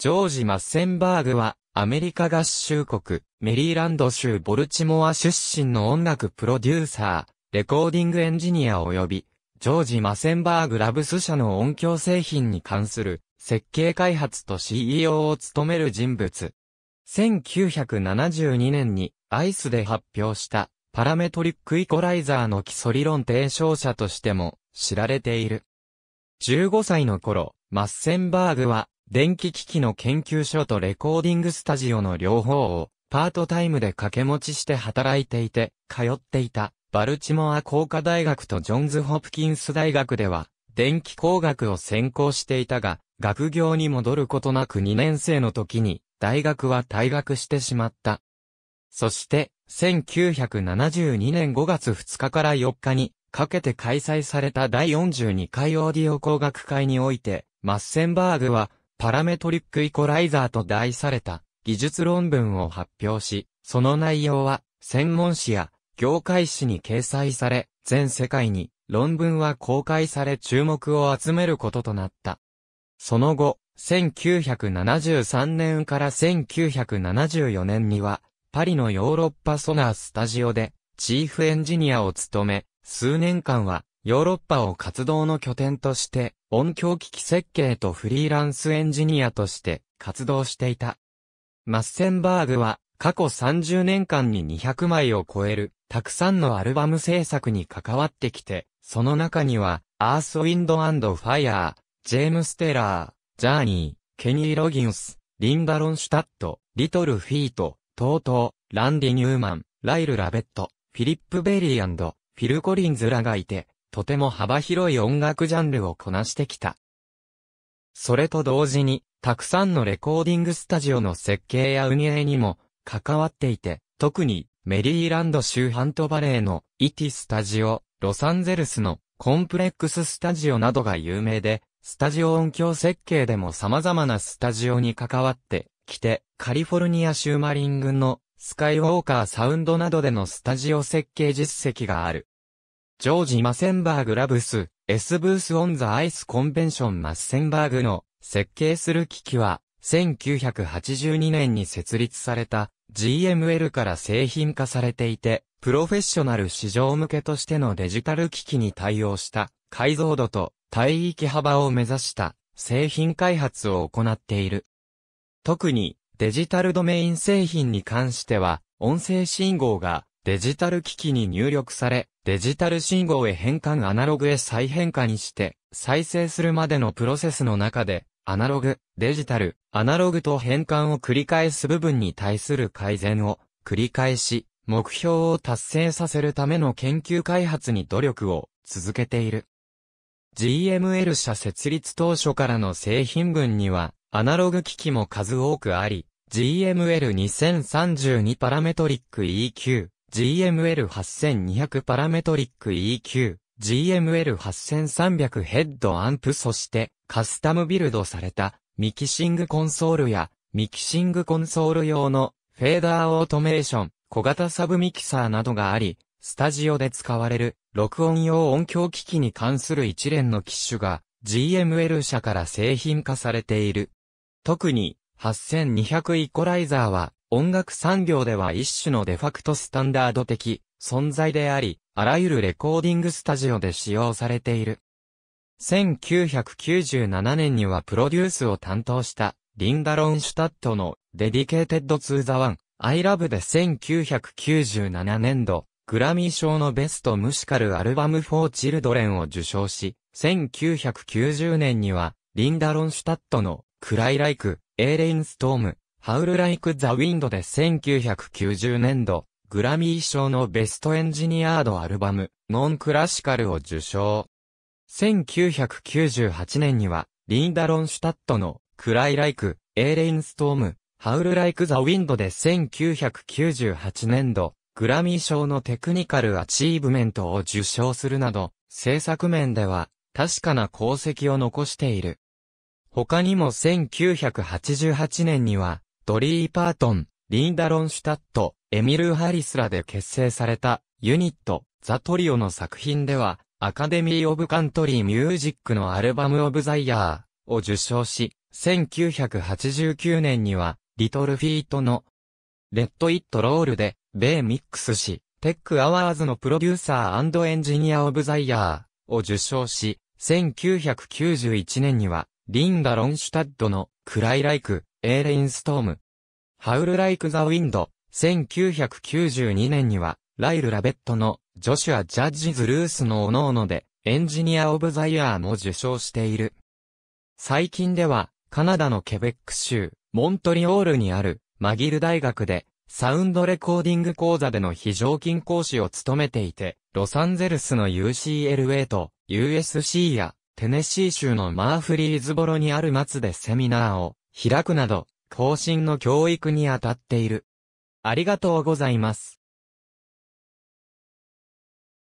ジョージ・マッセンバーグは、アメリカ合衆国、メリーランド州ボルチモア出身の音楽プロデューサー、レコーディングエンジニア及び、ジョージ・マセンバーグ・ラブス社の音響製品に関する設計開発と CEO を務める人物。1972年にアイスで発表したパラメトリックイコライザーの基礎理論提唱者としても知られている。15歳の頃、マッセンバーグは電気機器の研究所とレコーディングスタジオの両方をパートタイムで掛け持ちして働いていて、通っていたバルチモア工科大学とジョンズ・ホプキンス大学では、電気工学を専攻していたが、学業に戻ることなく2年生の時に、大学は退学してしまった。そして、1972年5月2日から4日に、かけて開催された第42回オーディオ工学会において、マッセンバーグは、パラメトリックイコライザーと題された技術論文を発表し、その内容は専門誌や業界誌に掲載され、全世界に論文は公開され注目を集めることとなった。その後、1973年から1974年には、パリのヨーロッパソナースタジオで、チーフエンジニアを務め、数年間は、ヨーロッパを活動の拠点として、音響機器設計とフリーランスエンジニアとして活動していた。マッセンバーグは、過去30年間に200枚を超える、たくさんのアルバム制作に関わってきて、その中には、アース・ウィンド・ファイアー、ジェームス・テラー、ジャーニー、ケニー・ロギンス、リンダ・ロンシュタット、リトル・フィート、トートー、ランディ・ニューマン、ライル・ラベット、フィリップ・ベリーフィル・コリンズらがいて、とても幅広い音楽ジャンルをこなしてきた。それと同時に、たくさんのレコーディングスタジオの設計や運営にも関わっていて、特にメリーランド州ハントバレーのイティスタジオ、ロサンゼルスのコンプレックススタジオなどが有名で、スタジオ音響設計でも様々なスタジオに関わってきて、カリフォルニア州マリン郡のスカイウォーカーサウンドなどでのスタジオ設計実績がある。ジョージ・マセンバーグ・ラブス、エス・ブース・オン・ザ・アイス・コンベンション・マッセンバーグの設計する機器は、1982年に設立された GML から製品化されていて、プロフェッショナル市場向けとしてのデジタル機器に対応した解像度と帯域幅を目指した製品開発を行っている。特にデジタルドメイン製品に関しては音声信号がデジタル機器に入力されデジタル信号へ変換アナログへ再変化にして、再生するまでのプロセスの中で、アナログ、デジタル、アナログと変換を繰り返す部分に対する改善を繰り返し、目標を達成させるための研究開発に努力を続けている。GML 社設立当初からの製品群には、アナログ機器も数多くあり、GML2032 パラメトリック EQ、GML8200 パラメトリック EQ、GML8300 ヘッドアンプそしてカスタムビルドされたミキシングコンソールやミキシングコンソール用のフェーダーオートメーション、小型サブミキサーなどがあり、スタジオで使われる録音用音響機器に関する一連の機種が GML 社から製品化されている。特に8200イコライザーは音楽産業では一種のデファクトスタンダード的存在であり、あらゆるレコーディングスタジオで使用されている。1997年にはプロデュースを担当したリンダ・ロンシュタットのデディケーテッド・ツー・ザ・ワン、アイラブで1997年度、グラミー賞のベストムシカルアルバムフォーチルドレンを受賞し、1990年にはリンダ・ロンシュタットのクライ・ライク、エーレイン・ストーム、ハウル・ライク・ザ・ウィンドで1990年度、グラミー賞のベストエンジニアードアルバム、ノンクラシカルを受賞。1998年には、リンダ・ロンシュタットの、クライ・ライク、エーレイン・ストーム、ハウル・ライク・ザ・ウィンドで1998年度、グラミー賞のテクニカルアチーブメントを受賞するなど、制作面では、確かな功績を残している。他にも1988年には、ドリー・パートン、リンダ・ロンシュタット、エミル・ハリスらで結成されたユニット、ザ・トリオの作品では、アカデミー・オブ・カントリー・ミュージックのアルバム・オブ・ザ・イヤーを受賞し、1989年には、リトル・フィートの、レッド・イット・ロールで、米ミックスし、テック・アワーズのプロデューサーエンジニア・オブ・ザ・イヤーを受賞し、1991年には、リンダ・ロンシュタッドの、クライ・ライク、エーレインストーム。ハウル・ライク・ザ・ウィンド、1992年には、ライル・ラベットの、ジョシュア・ジャッジズ・ルースのおのおので、エンジニア・オブ・ザ・イヤーも受賞している。最近では、カナダのケベック州、モントリオールにある、マギル大学で、サウンドレコーディング講座での非常勤講師を務めていて、ロサンゼルスの UCLA と USC やテネシー州のマーフリーズボロにある松でセミナーを開くなど、後進の教育に当たっている。ありがとうございます。